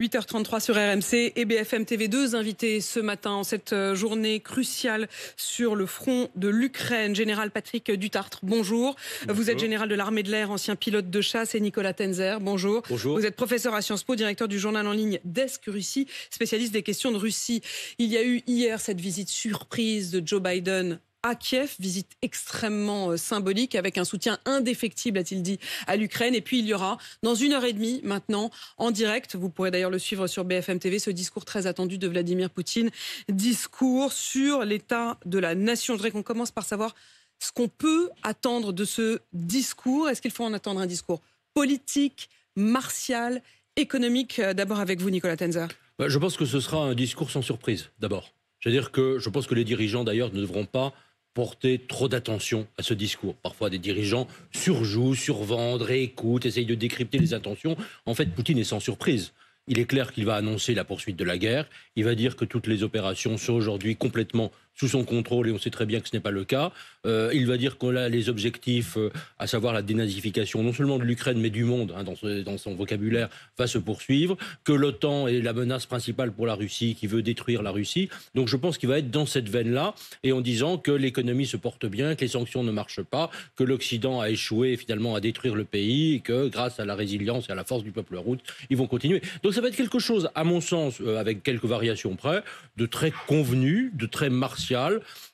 8h33 sur RMC et BFM TV2 invités ce matin en cette euh, journée cruciale sur le front de l'Ukraine. Général Patrick Dutartre, bonjour. Vous êtes général de l'armée de l'air, ancien pilote de chasse et Nicolas Tenzer, bonjour. bonjour. Vous êtes professeur à Sciences Po, directeur du journal en ligne Desk Russie, spécialiste des questions de Russie. Il y a eu hier cette visite surprise de Joe Biden à Kiev, visite extrêmement euh, symbolique avec un soutien indéfectible, a-t-il dit, à l'Ukraine. Et puis il y aura dans une heure et demie maintenant en direct, vous pourrez d'ailleurs le suivre sur BFM TV, ce discours très attendu de Vladimir Poutine, discours sur l'état de la nation. Je voudrais qu'on commence par savoir ce qu'on peut attendre de ce discours. Est-ce qu'il faut en attendre un discours politique, martial, économique euh, D'abord avec vous, Nicolas Tenzer. Bah, je pense que ce sera un discours sans surprise, d'abord. C'est-à-dire que je pense que les dirigeants, d'ailleurs, ne devront pas porter trop d'attention à ce discours. Parfois, des dirigeants surjouent, survendent, réécoutent, essayent de décrypter les intentions. En fait, Poutine est sans surprise. Il est clair qu'il va annoncer la poursuite de la guerre. Il va dire que toutes les opérations sont aujourd'hui complètement sous son contrôle, et on sait très bien que ce n'est pas le cas. Euh, il va dire qu'on a les objectifs, euh, à savoir la dénazification non seulement de l'Ukraine, mais du monde, hein, dans, son vocabulaire, va se poursuivre, que l'OTAN est la menace principale pour la Russie, qui veut détruire la Russie. Donc je pense qu'il va être dans cette veine-là, et en disant que l'économie se porte bien, que les sanctions ne marchent pas, que l'Occident a échoué finalement à détruire le pays, et que grâce à la résilience et à la force du peuple route, ils vont continuer. Donc ça va être quelque chose, à mon sens, euh, avec quelques variations près, de très convenu, de très martial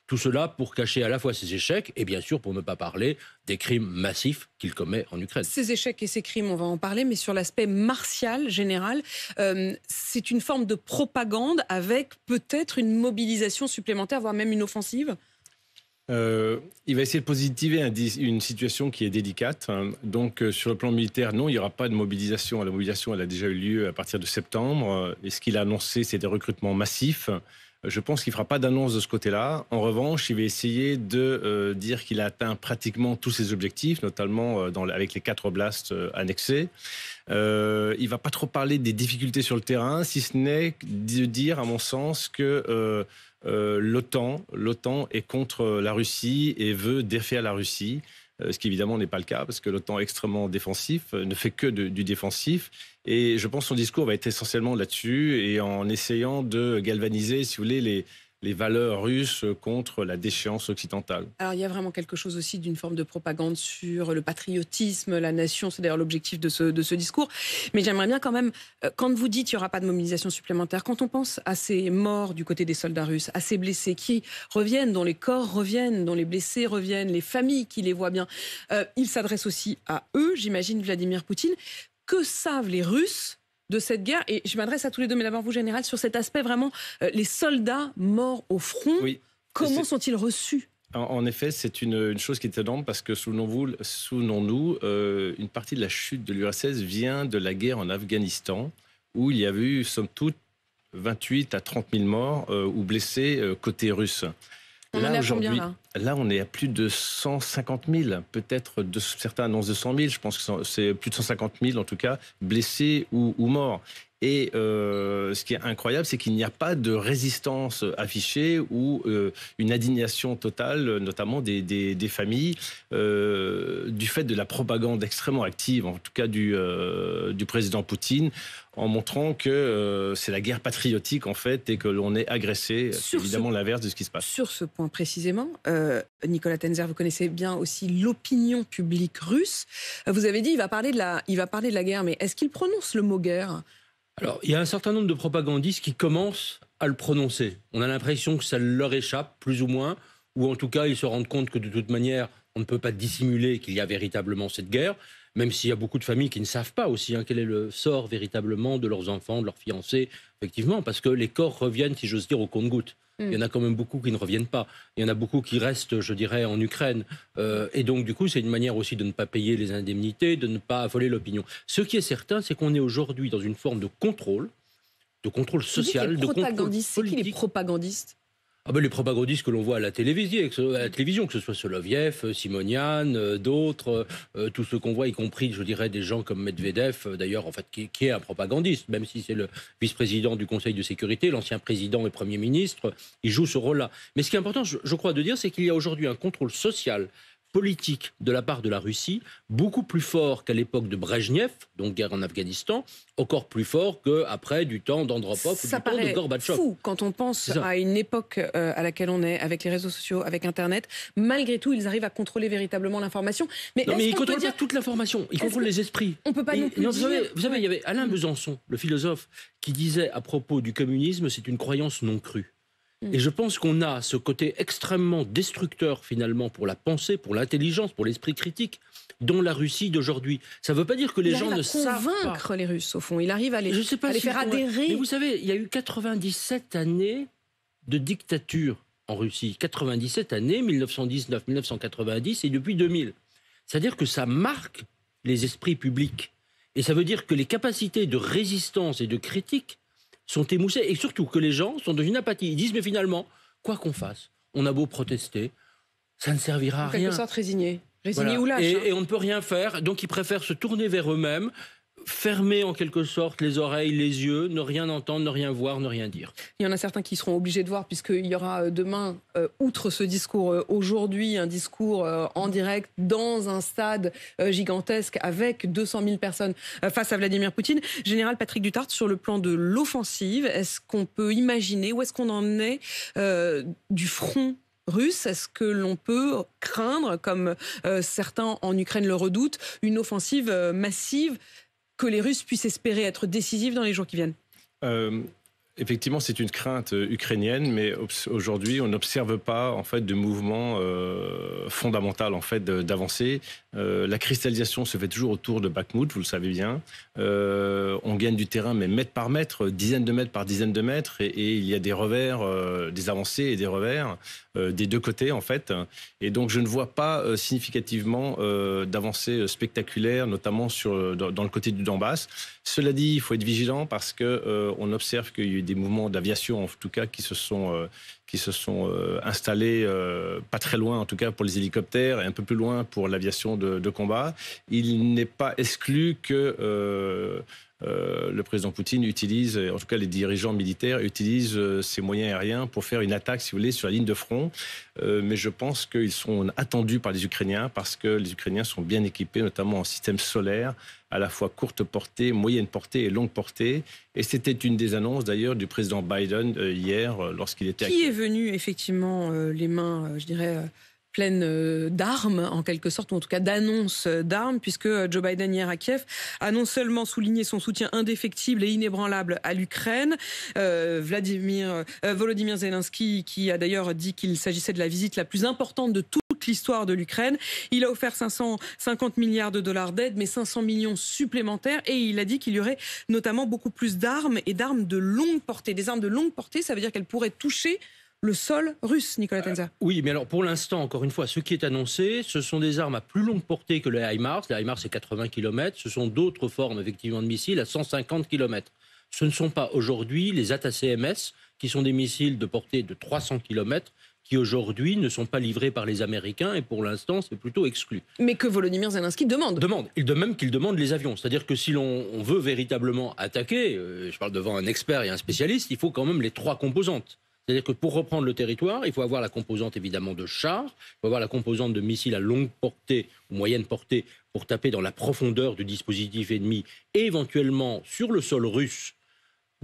tout cela pour cacher à la fois ses échecs et bien sûr pour ne pas parler des crimes massifs qu'il commet en Ukraine. Ces échecs et ces crimes, on va en parler, mais sur l'aspect martial général, euh, c'est une forme de propagande avec peut-être une mobilisation supplémentaire, voire même une offensive euh, il va essayer de positiver une situation qui est délicate. Hein. Donc, euh, sur le plan militaire, non, il n'y aura pas de mobilisation. La mobilisation, elle a déjà eu lieu à partir de septembre. Et ce qu'il a annoncé, c'est des recrutements massifs. Je pense qu'il ne fera pas d'annonce de ce côté-là. En revanche, il va essayer de euh, dire qu'il a atteint pratiquement tous ses objectifs, notamment euh, avec les quatre blasts euh, annexés. il ne va pas trop parler des difficultés sur le terrain, si ce n'est de dire, à mon sens, que... l'OTAN est contre la Russie et veut défaire la Russie. Euh, ce qui évidemment n'est pas le cas, parce que l'OTAN extrêmement défensif euh, ne fait que du défensif. Et je pense son discours va être essentiellement là-dessus, et en essayant de galvaniser, si vous voulez, les, les valeurs russes contre la déchéance occidentale. Alors il y a vraiment quelque chose aussi d'une forme de propagande sur le patriotisme, la nation, c'est d'ailleurs l'objectif de ce, discours. Mais j'aimerais bien quand même, euh, quand vous dites qu'il n'y aura pas de mobilisation supplémentaire, quand on pense à ces morts du côté des soldats russes, à ces blessés qui reviennent, dont les corps reviennent, dont les blessés reviennent, les familles qui les voient bien, euh, il s'adresse aussi à eux, j'imagine, Vladimir Poutine. Que savent les Russes de cette guerre. Et je m'adresse à tous les deux, mais d'abord vous, général, sur cet aspect vraiment, euh, les soldats morts au front, comment sont-ils reçus en effet, c'est une, chose qui est étonnante parce que, souvenons-nous, nous, euh, une partie de la chute de l'URSS vient de la guerre en Afghanistan, où il y a eu, somme toute, 28 à 30 000 morts euh, ou blessés côté russe. là, aujourd'hui, Là, on est à plus de 150 000, peut-être de, certains annoncent 200 000, je pense que c'est plus de 150 000 en tout cas, blessés ou, morts. Et euh, ce qui est incroyable, c'est qu'il n'y a pas de résistance affichée ou euh, une indignation totale, notamment des, familles, euh, du fait de la propagande extrêmement active, en tout cas du, du président Poutine, en montrant que c'est la guerre patriotique en fait et que l'on est agressé. C'est évidemment l'inverse de ce qui se passe. Sur ce point précisément, euh, Nicolas Tenzer, vous connaissez bien aussi l'opinion publique russe. Vous avez dit il va parler de la, il va parler de la guerre, mais est-ce qu'il prononce le mot guerre Alors, il y a un certain nombre de propagandistes qui commencent à le prononcer. On a l'impression que ça leur échappe, plus ou moins, ou en tout cas, ils se rendent compte que de toute manière, on ne peut pas dissimuler qu'il y a véritablement cette guerre, même s'il y a beaucoup de familles qui ne savent pas aussi hein, quel est le sort véritablement de leurs enfants, de leurs fiancés, effectivement, parce que les corps reviennent, si j'ose dire, au compte-gouttes. Mm. Il y en a quand même beaucoup qui ne reviennent pas. Il y en a beaucoup qui restent, je dirais, en Ukraine. Euh, et donc, du coup, c'est une manière aussi de ne pas payer les indemnités, de ne pas voler l'opinion. Ce qui est certain, c'est qu'on est aujourd'hui dans une forme de contrôle, de contrôle social, de contrôle politique. C'est qui les propagandistes ah ben les propagandistes que l'on voit à la télévision, télévision que ce soit Soloviev, euh, Simonian, euh, d'autres, euh, tout ce qu'on voit, y compris, je dirais, des gens comme Medvedev, d'ailleurs, en fait, qui, est un propagandiste, même si c'est le vice-président du Conseil de sécurité, l'ancien président et Premier ministre, il joue ce rôle-là. Mais ce qui est important, je crois, de dire, c'est qu'il y a aujourd'hui un contrôle social politique de la part de la Russie, beaucoup plus fort qu'à l'époque de Brezhnev, donc guerre en Afghanistan, encore plus fort qu'après du temps d'Andropov ou du temps de Gorbatchev. fou quand on pense à une époque euh, à laquelle on est, avec les réseaux sociaux, avec Internet. Malgré tout, ils arrivent à contrôler véritablement l'information. Mais, non, mais ils contrôlent pas toute l'information, ils contrôlent les esprits. On peut pas et, non vous savez, il y avait Alain Besançon, le philosophe, qui disait à propos du communisme, c'est une croyance non crue. Mm. Et je pense qu'on a ce côté extrêmement destructeur finalement pour la pensée, pour l'intelligence, pour l'esprit critique dont la Russie d'aujourd'hui. Ça ne veut pas dire que les gens ne savent pas. convaincre les Russes au fond. Il arrive à les, les faire adhérer. Mais vous savez, il y a eu 97 années de dictature en Russie. 97 années, 1919, 1990 et depuis 2000. C'est-à-dire que ça marque les esprits publics. Et ça veut dire que les capacités de résistance et de critique sont émoussés et surtout que les gens sont dans une apathie. Ils disent mais finalement, quoi qu'on fasse, on a beau protester, ça ne servira à rien. Quelque sorte Résigné ou hein. et on ne peut rien faire, donc ils préfèrent se tourner vers eux-mêmes, fermer en quelque sorte les oreilles, les yeux, ne rien entendre, ne rien voir, ne rien dire. Il y en a certains qui seront obligés de voir puisqu'il y aura euh, demain, euh, outre ce discours euh, aujourd'hui, un discours en direct dans un stade gigantesque avec 200 000 personnes face à Vladimir Poutine. Général Patrick Dutart, sur le plan de l'offensive, est-ce qu'on peut imaginer où est-ce qu'on en est du front russe Est-ce que l'on peut craindre, comme certains en Ukraine le redoutent, une offensive massive que les Russes puissent espérer être décisifs dans les jours qui viennent euh, Effectivement, c'est une crainte euh, ukrainienne, mais aujourd'hui, on n'observe pas en fait de mouvement euh, fondamental en fait d'avancée. Euh, la cristallisation se fait toujours autour de Bakhmut, vous le savez bien. on gagne du terrain, mais mètre par mètre, dizaines de mètres par dizaine de mètres, et, il y a des revers, des avancées et des revers des deux côtés en fait. Et donc, je ne vois pas significativement d'avancées spectaculaires, notamment sur dans, le côté du Donbass. Cela dit, il faut être vigilant parce que on observe qu'il y a eu des mouvements d'aviation, en tout cas, qui se sont, euh, qui se sont euh, installés euh, pas très loin, en tout cas, pour les hélicoptères et un peu plus loin pour l'aviation de, de, combat. Il n'est pas exclu que euh, le président Poutine utilise, en tout cas les dirigeants militaires utilisent euh, ces moyens aériens pour faire une attaque, si vous voulez, sur la ligne de front. Euh, mais je pense qu'ils sont attendus par les Ukrainiens parce que les Ukrainiens sont bien équipés, notamment en système solaire, à la fois courte portée, moyenne portée et longue portée. Et c'était une des annonces d'ailleurs du président Biden hier lorsqu'il était. Qui est venu effectivement les mains, je dirais pleine euh, d'armes, en quelque sorte, ou en tout cas d'annonces euh, d'armes, puisque euh, Joe Biden hier à Kiev a non seulement souligné son soutien indéfectible et inébranlable à l'Ukraine, Vladimir, Volodymyr Zelensky, qui a d'ailleurs dit qu'il s'agissait de la visite la plus importante de toute l'histoire de l'Ukraine. Il a offert 550 milliards de dollars d'aide, mais 500 millions supplémentaires. Et il a dit qu'il y aurait notamment beaucoup plus d'armes et d'armes de longue portée. Des armes de longue portée, ça veut dire qu'elles pourraient toucher le sol russe, Nicolas euh, Tenza. oui, mais alors pour l'instant, encore une fois, ce qui est annoncé, ce sont des armes à plus longue portée que les HIMARS. Les HIMARS, c'est 80 km. Ce sont d'autres formes, effectivement, de missiles à 150 km. Ce ne sont pas aujourd'hui les ATACMS, qui sont des missiles de portée de 300 km, qui aujourd'hui ne sont pas livrés par les Américains et pour l'instant c'est plutôt exclu. Mais que Volodymyr Zelensky demande Demande. Il de même qu'il demande les avions. C'est-à-dire que si l'on veut véritablement attaquer, euh, je parle devant un expert et un spécialiste, il faut quand même les trois composantes. C'est-à-dire que pour reprendre le territoire, il faut avoir la composante évidemment de chars, il faut avoir la composante de missiles à longue portée ou moyenne portée pour taper dans la profondeur du dispositif ennemi et éventuellement sur le sol russe,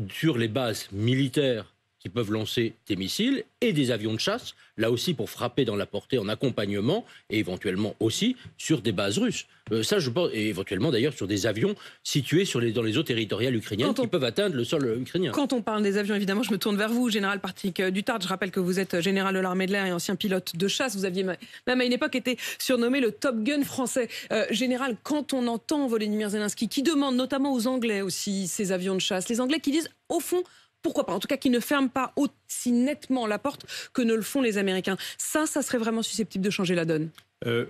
sur les bases militaires qui peuvent lancer des missiles et des avions de chasse, là aussi pour frapper dans la portée en accompagnement et éventuellement aussi sur des bases russes. Euh, ça, je pense, et éventuellement d'ailleurs sur des avions situés dans les eaux territoriales ukrainiennes qui peuvent atteindre le sol euh, ukrainien. Quand on parle des avions, évidemment, je me tourne vers vous, général Patrick euh, Dutard. Je rappelle que vous êtes général de l'armée de l'air et ancien pilote de chasse. Vous aviez même à une époque été surnommé le Top Gun français. général, quand on entend Volodymyr Zelensky, qui demande notamment aux Anglais aussi ces avions de chasse, les Anglais qui disent au fond, pourquoi pas, en tout cas qui ne ferment pas aussi nettement la porte que ne le font les Américains. Ça, ça serait vraiment susceptible de changer la donne. Euh,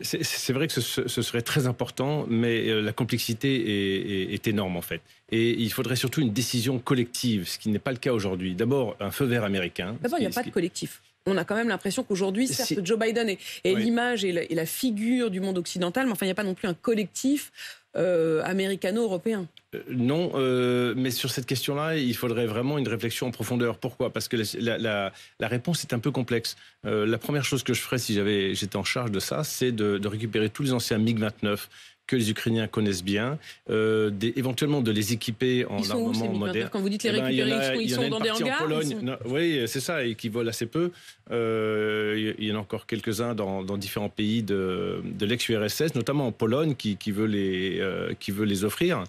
c'est vrai que ce, serait très important, mais euh, la complexité est, énorme en fait. Et il faudrait surtout une décision collective, ce qui n'est pas le cas aujourd'hui. D'abord, un feu vert américain. D'abord, il n'y a pas de collectif on a quand même l'impression qu'aujourd'hui, certes, Joe Biden est, l'image et, la figure du monde occidental, mais enfin, il n'y a pas non plus un collectif euh, américano-européen. Euh, non, euh, mais sur cette question-là, il faudrait vraiment une réflexion en profondeur. Pourquoi Parce que la, réponse est un peu complexe. la première chose que je ferais si j'étais en charge de ça, c'est de, de récupérer tous les anciens MiG-29 que les Ukrainiens connaissent bien, euh, des, éventuellement de les équiper en ils armement moderne. Quand vous dites les eh ben, récupérer, ils sont, dans des hangars en Pologne. oui, c'est ça, et qui volent assez peu. Euh, il y en a encore quelques-uns dans, différents pays de, l'ex-URSS, notamment en Pologne, qui, qui veut, les, euh, qui veut les offrir.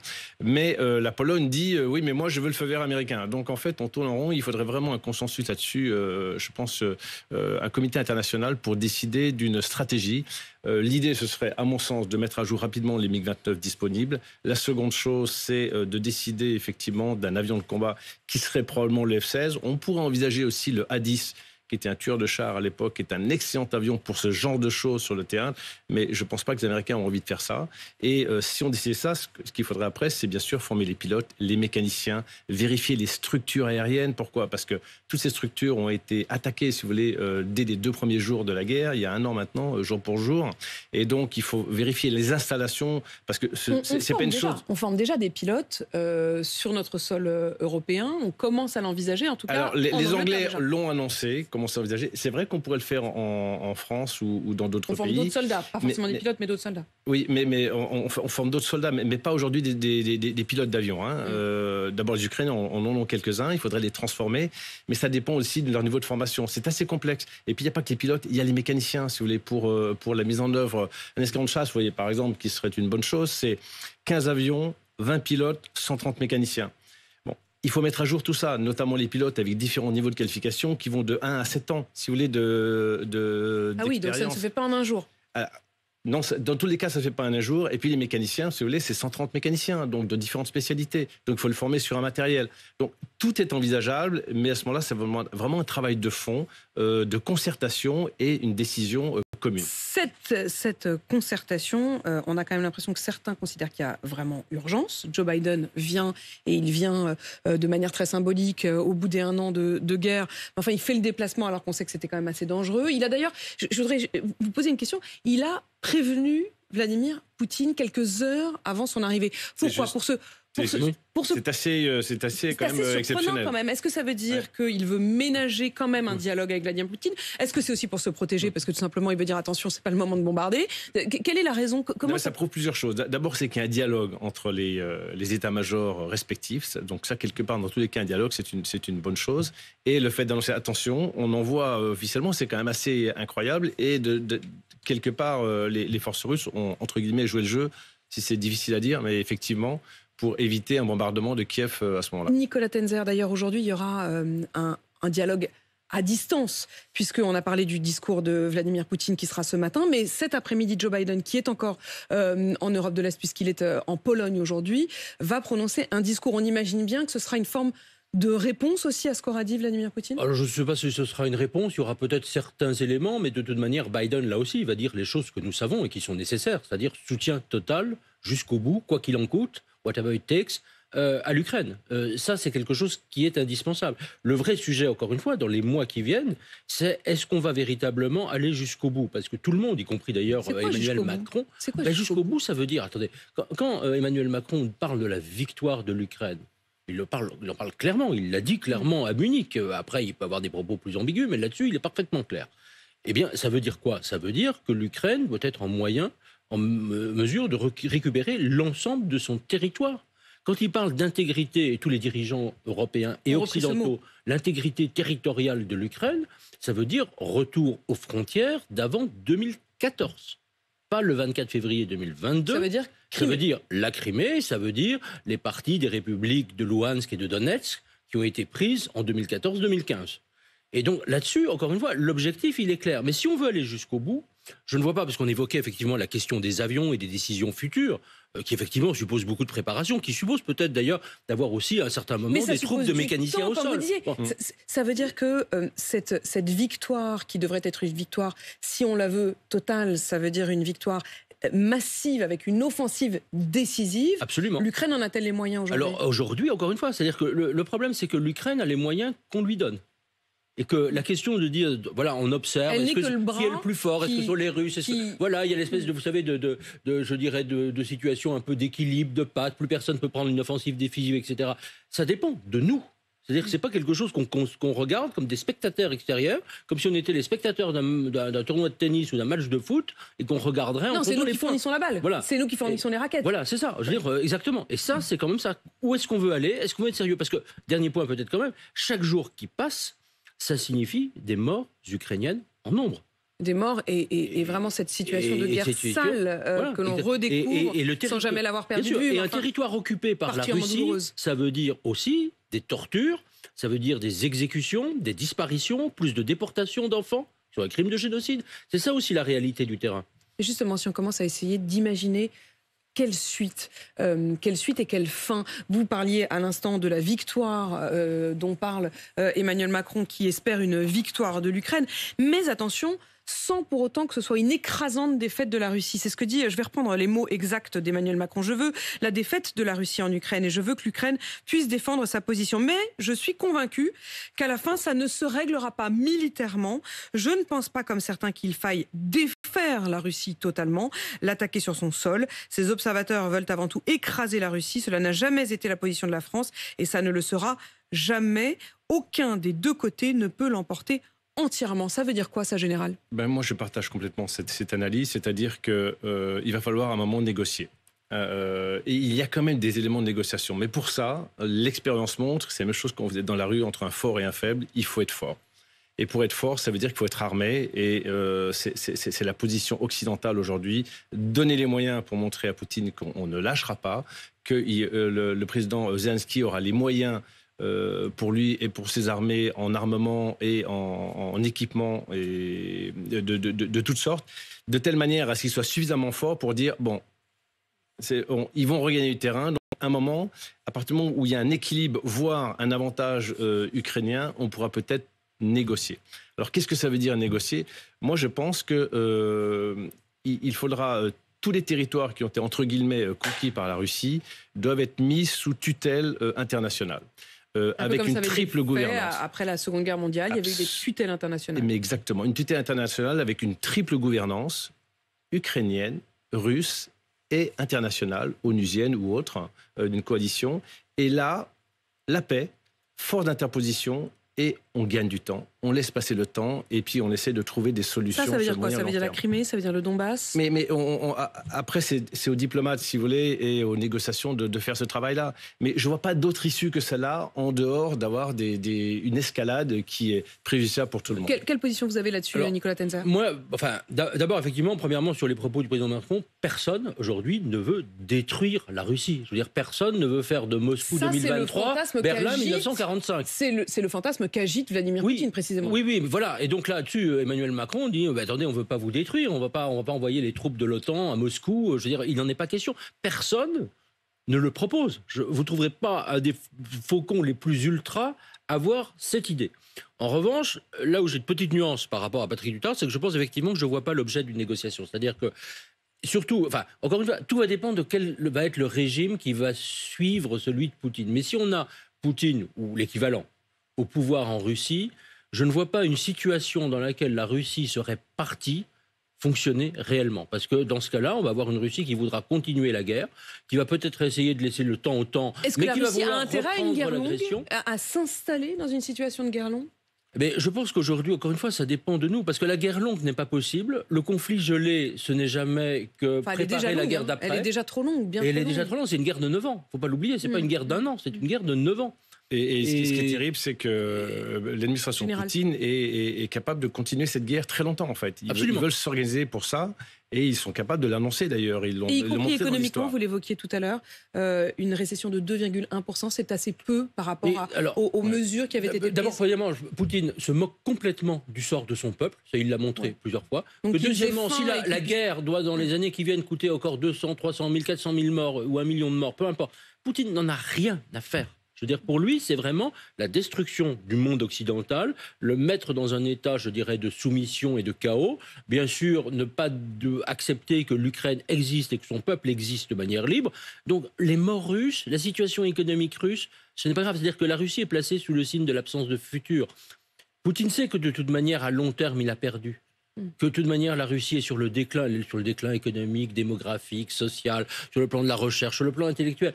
Mais la Pologne dit oui, mais moi je veux le feu vert américain. Donc en fait, on tourne en rond. Il faudrait vraiment un consensus là-dessus. je pense un comité international pour décider d'une stratégie. L'idée, ce serait, à mon sens, de mettre à jour rapidement les MiG-29 disponibles. La seconde chose, c'est euh, de décider effectivement d'un avion de combat qui serait probablement le F-16. On pourrait envisager aussi le A-10 qui était un tueur de chars à l'époque, qui est un excellent avion pour ce genre de choses sur le terrain. Mais je ne pense pas que les Américains ont envie de faire ça. Et euh, si on décidait ça, ce qu'il faudrait après, c'est bien sûr former les pilotes, les mécaniciens, vérifier les structures aériennes. Pourquoi Parce que toutes ces structures ont été attaquées, si vous voulez, euh, dès les deux premiers jours de la guerre, il y a un an maintenant, euh, jour pour jour. Et donc, il faut vérifier les installations, parce que c'est pas une chose. On forme déjà des pilotes sur notre sol européen. On commence à l'envisager, en tout cas. Alors, les Anglais l'ont annoncé c'est vrai qu'on pourrait le faire en, France ou, dans d'autres pays. On forme d'autres soldats, pas forcément des pilotes, mais d'autres soldats. Oui, mais, on, forme d'autres soldats, mais, pas aujourd'hui des, pilotes d'avion. Hein. Mm. Euh, d'abord, les Ukrainiens on, en ont quelques-uns, il faudrait les transformer, mais ça dépend aussi de leur niveau de formation. C'est assez complexe. Et puis, il n'y a pas que les pilotes, il y a les mécaniciens, si vous voulez, pour, euh, pour la mise en œuvre. Un escadron de chasse, vous voyez, par exemple, qui serait une bonne chose, c'est 15 avions, 20 pilotes, 130 mécaniciens il faut mettre à jour tout ça, notamment les pilotes avec différents niveaux de qualification qui vont de 1 à 7 ans, si vous voulez, de, de Ah oui, donc ça ne se fait pas en un jour. Euh, dans tous les cas, ça ne fait pas un jour. Et puis les mécaniciens, si vous voulez, c'est 130 mécaniciens, donc de différentes spécialités. Donc il faut le former sur un matériel. Donc tout est envisageable, mais à ce moment-là, c'est vraiment, vraiment, un travail de fond, euh, de concertation et une décision euh, commune. Cette, cette concertation, euh, on a quand même l'impression que certains considèrent qu'il y a vraiment urgence. Joe Biden vient et il vient de manière très symbolique au bout d'un an de, guerre. Enfin, il fait le déplacement alors qu'on sait que c'était quand même assez dangereux. Il a d'ailleurs, je voudrais vous poser une question, il a prévenu Vladimir Poutine quelques heures avant son arrivée. Pourquoi Pour euh, c'est assez, c'est assez, quand même euh, exceptionnel. quand même. Est-ce que ça veut dire qu'il veut ménager quand même un dialogue avec Vladimir Poutine Est-ce que c'est aussi pour se protéger parce que tout simplement il veut dire attention, c'est pas le moment de bombarder euh, Quelle est la raison Comment ça... prouve plusieurs choses. D'abord, c'est qu'il y a un dialogue entre les, les états-majors respectifs. Donc ça, quelque part, dans tous les cas, un dialogue, c'est une, c'est une bonne chose. Et le fait d'annoncer attention, on en voit officiellement, c'est quand même assez incroyable. Et de, quelque part, les, les forces russes ont entre guillemets joué le jeu si c'est difficile à dire, mais effectivement, pour éviter un bombardement de Kiev euh, à ce moment-là. Nicolas Tenzer, d'ailleurs, aujourd'hui, il y aura euh, un, dialogue à distance, puisqu'on a parlé du discours de Vladimir Poutine qui sera ce matin, mais cet après-midi, Joe Biden, qui est encore euh, en Europe de l'Est, puisqu'il est en Pologne aujourd'hui, va prononcer un discours. On imagine bien que ce sera une forme de réponse aussi à ce qu'aura dit Vladimir Poutine Alors, je ne sais pas si ce sera une réponse. Il y aura peut-être certains éléments, mais de toute manière, Biden, là aussi, va dire les choses que nous savons et qui sont nécessaires, c'est-à-dire soutien total jusqu'au bout, quoi qu'il en coûte. Euh, à l'Ukraine. Euh, ça, c'est quelque chose qui est indispensable. Le vrai sujet, encore une fois, dans les mois qui viennent, c'est est-ce qu'on va véritablement aller jusqu'au bout Parce que tout le monde, y compris d'ailleurs euh, Emmanuel Macron, ben, jusqu'au bout, ça veut dire, attendez, quand, Emmanuel Macron parle de la victoire de l'Ukraine, il, le parle, en parle clairement, il l'a dit clairement à Munich. Après, il peut avoir des propos plus ambigus, mais là-dessus, il est parfaitement clair. Eh bien, ça veut dire quoi Ça veut dire que l'Ukraine doit être en moyen en euh, mesure de récupérer l'ensemble de son territoire. Quand il parle d'intégrité, et tous les dirigeants européens et occidentaux, l'intégrité territoriale de l'Ukraine, ça veut dire retour aux frontières d'avant 2014 pas le 24 février 2022. Ça veut dire Ça veut dire la Crimée, ça veut dire les parties des républiques de Luhansk et de Donetsk qui ont été prises en 2014-2015. Et donc là-dessus, encore une fois, l'objectif, il est clair. Mais si on veut aller jusqu'au bout, je ne vois pas, parce qu'on évoquait effectivement la question des avions et des décisions futures, euh, qui effectivement suppose beaucoup de préparation, qui supposent peut-être d'ailleurs d'avoir aussi à un certain moment des troupes de mécaniciens au sol. ça, veut dire que euh, cette, cette victoire, qui devrait être une victoire, si on la veut totale, ça veut dire une victoire massive avec une offensive décisive. Absolument. L'Ukraine en a-t-elle les moyens aujourd'hui Alors aujourd'hui, encore une fois, c'est-à-dire que le problème, c'est que l'Ukraine a les moyens qu'on lui donne. Et que la question de dire, voilà, on observe, le qui est le plus fort, est-ce que sont les Russes Voilà, il y a l'espèce de, vous savez, de, de, je dirais, de, situation un peu d'équilibre, de patte, plus personne ne peut prendre une offensive défensive, etc. Ça dépend de nous. C'est-à-dire que c'est pas quelque chose qu'on regarde comme des spectateurs extérieurs, comme si on était les spectateurs d'un tournoi de tennis ou d'un match de foot et qu'on regarderait. Non, c'est nous qui fournissons la balle. Voilà. C'est nous qui fournissons les raquettes. Voilà, c'est ça. Je veux dire euh, exactement. Et ça, c'est quand même ça. Où est-ce qu'on veut aller Est-ce qu'on veut être sérieux Parce que dernier point peut-être quand même. Chaque jour qui passe, ça signifie des morts ukrainiennes en nombre. Des morts et, vraiment cette situation de guerre sale euh, que l'on redécouvre sans jamais l'avoir perdu. et un territoire occupé par la Russie, ça veut dire aussi des tortures, ça veut dire des exécutions, des disparitions, plus de déportations d'enfants sur un crime de génocide. C'est ça aussi la réalité du terrain. Justement, si on commence à essayer d'imaginer quelle suite euh, Quelle suite et quelle fin Vous parliez à l'instant de la victoire euh, dont parle euh, Emmanuel Macron qui espère une victoire de l'Ukraine. Mais attention, sans pour autant que ce soit une écrasante défaite de la Russie. C'est ce que dit, je vais reprendre les mots exacts d'Emmanuel Macron. Je veux la défaite de la Russie en Ukraine et je veux que l'Ukraine puisse défendre sa position. Mais je suis convaincu qu'à la fin, ça ne se réglera pas militairement. Je ne pense pas, comme certains, qu'il faille défaire la Russie totalement, l'attaquer sur son sol. Ces observateurs veulent avant tout écraser la Russie. Cela n'a jamais été la position de la France et ça ne le sera jamais. Aucun des deux côtés ne peut l'emporter entièrement. Ça veut dire quoi, ça, Général ben, Moi, je partage complètement cette, analyse, c'est-à-dire qu'il euh, va falloir à un moment négocier. Euh, et il y a quand même des éléments de négociation. Mais pour ça, l'expérience montre, c'est la même chose qu'on faisait dans la rue entre un fort et un faible, il faut être fort. Et pour être fort, ça veut dire qu'il faut être armé. Et euh, c'est la position occidentale aujourd'hui. Donner les moyens pour montrer à Poutine qu'on ne lâchera pas, que le, le, président Zelensky aura les moyens euh, pour lui et pour ses armées en armement et en, équipement et de, toutes sortes, de telle manière à ce qu'ils soient suffisamment forts pour dire bon, ils vont regagner du terrain. Donc, à un moment, à partir du moment où il y a un équilibre, voire un avantage euh, ukrainien, on pourra peut-être négocier. Alors, qu'est-ce que ça veut dire négocier Moi, je pense que euh, il, faudra tous les territoires qui ont été entre guillemets conquis par la Russie doivent être mis sous tutelle internationale. Euh, avec une triple gouvernance. Après la Seconde Guerre mondiale, il y avait eu des tutelles internationales. Mais exactement, une tutelle internationale avec une triple gouvernance ukrainienne, russe et internationale, onusienne ou autre, hein, euh, d'une coalition. Et là, la paix, force d'interposition, et on gagne du temps on laisse passer le temps et puis on essaie de trouver des solutions. Ça, veut dire quoi Ça veut dire la Crimée, ça veut dire le Donbass Mais, après, c'est aux diplomates, si vous voulez, et aux négociations de, faire ce travail-là. Mais je ne vois pas d'autre issue que celle-là, en dehors d'avoir une escalade qui est préjudiciable pour tout le monde. Quelle, position vous avez là-dessus, Nicolas Tenza Moi, enfin, d'abord, effectivement, premièrement, sur les propos du président Macron, personne, aujourd'hui, ne veut détruire la Russie. Je veux dire, personne ne veut faire de Moscou 2023 Berlin 1945. C'est le, fantasme qu'agite Vladimir Poutine, oui, oui, voilà. Et donc là-dessus, euh, Emmanuel Macron dit euh, bah, attendez, on ne veut pas vous détruire, on ne va pas envoyer les troupes de l'OTAN à Moscou. Euh, je veux dire, il n'en est pas question. Personne ne le propose. Je, vous ne trouverez pas un des faucons les plus ultras avoir cette idée. En revanche, là où j'ai de petites nuances par rapport à Patrick Dutard, c'est que je pense effectivement que je ne vois pas l'objet d'une négociation. C'est-à-dire que, surtout, enfin, encore une fois, tout va dépendre de quel va être le régime qui va suivre celui de Poutine. Mais si on a Poutine ou l'équivalent au pouvoir en Russie, je ne vois pas une situation dans laquelle la Russie serait partie fonctionner réellement. Parce que dans ce cas-là, on va avoir une Russie qui voudra continuer la guerre, qui va peut-être essayer de laisser le temps au temps. Est-ce que la Russie a intérêt à une guerre longue, à, s'installer dans une situation de guerre longue mais eh je pense qu'aujourd'hui, encore une fois, ça dépend de nous, parce que la guerre longue n'est pas possible. Le conflit gelé, ce n'est jamais que préparer la guerre hein. d'après. Elle est déjà trop longue, bien Elle est déjà trop longue, c'est une guerre de 9 ans. Il ne Faut pas l'oublier, c'est pas mm. une guerre d'un an, c'est une guerre de 9 ans. Et, ce qui est terrible, c'est que euh, l'administration Poutine est, capable de continuer cette guerre très longtemps, en fait. Ils, veulent s'organiser pour ça, et ils sont capables de l'annoncer d'ailleurs. Ils l'ont. économiquement, vous l'évoquiez tout à l'heure, euh, une récession de 2,1 c'est assez peu par rapport aux, mesures qui avaient été prises. D'abord, premièrement, Poutine se moque complètement du sort de son peuple. Ça, il l'a montré plusieurs fois. deuxièmement, si la, guerre doit dans les années qui viennent coûter encore 200, 300 000, 400 000 morts ou un million de morts, peu importe. Poutine n'en a rien à faire je dire, pour lui, c'est vraiment la destruction du monde occidental, le mettre dans un état, je dirais, de soumission et de chaos. Bien sûr, ne pas accepter que l'Ukraine existe et que son peuple existe de manière libre. Donc, les morts russes, la situation économique russe, ce n'est pas grave. C'est-à-dire que la Russie est placée sous le signe de l'absence de futur. Poutine sait que de toute manière, à long terme, il a perdu hmm. que de toute manière la Russie est sur le déclin, sur le déclin économique, démographique, social, sur le plan de la recherche, sur le plan intellectuel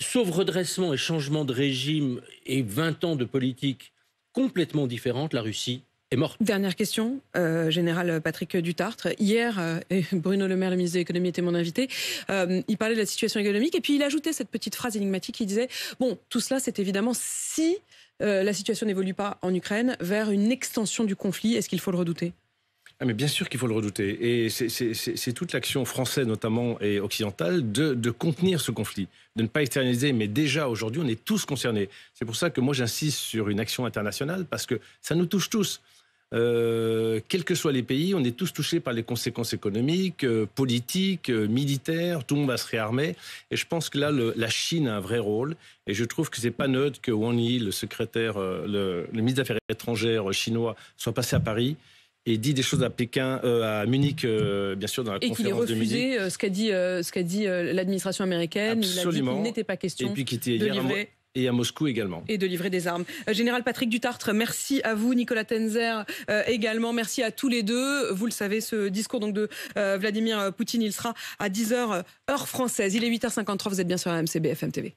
sauf redressement et changement de régime et 20 ans de politique complètement différente, la Russie est morte. Dernière question, euh, général Patrick Dutartre. Hier, euh, Bruno Le Maire, le ministre de l'économie, était mon invité. Euh, il parlait de la situation économique et puis il ajoutait cette petite phrase énigmatique Il disait Bon, tout cela, c'est évidemment si la situation n'évolue pas en Ukraine vers une extension du conflit. Est-ce qu'il faut le redouter ah, mais bien sûr qu'il faut le redouter. Et c'est toute l'action française, notamment, et occidentale, de, contenir ce conflit, de ne pas externaliser. Mais déjà, aujourd'hui, on est tous concernés. C'est pour ça que moi, j'insiste sur une action internationale, parce que ça nous touche tous. Euh, quels que soient les pays, on est tous touchés par les conséquences économiques, euh, politiques, euh, militaires, tout le monde va se réarmer. Et je pense que là, la Chine a un vrai rôle. Et je trouve que c'est pas neutre que Wang Yi, le secrétaire, le, le, ministre des Affaires étrangères chinois, soit passé à Paris et dit des choses à Pékin, euh, à Munich, euh, bien sûr, dans la conférence de Munich. Et euh, ce qu'a dit, ce qu'a dit l'administration américaine. Absolument. Il, n'était pas question et puis qui était hier et à Moscou également. Et de livrer des armes. Général Patrick Dutartre, merci à vous, Nicolas Tenzer également, merci à tous les deux. Vous le savez, ce discours donc de Vladimir Poutine, il sera à 10h heure française. Il est 8h53, vous êtes bien sur à BFM TV.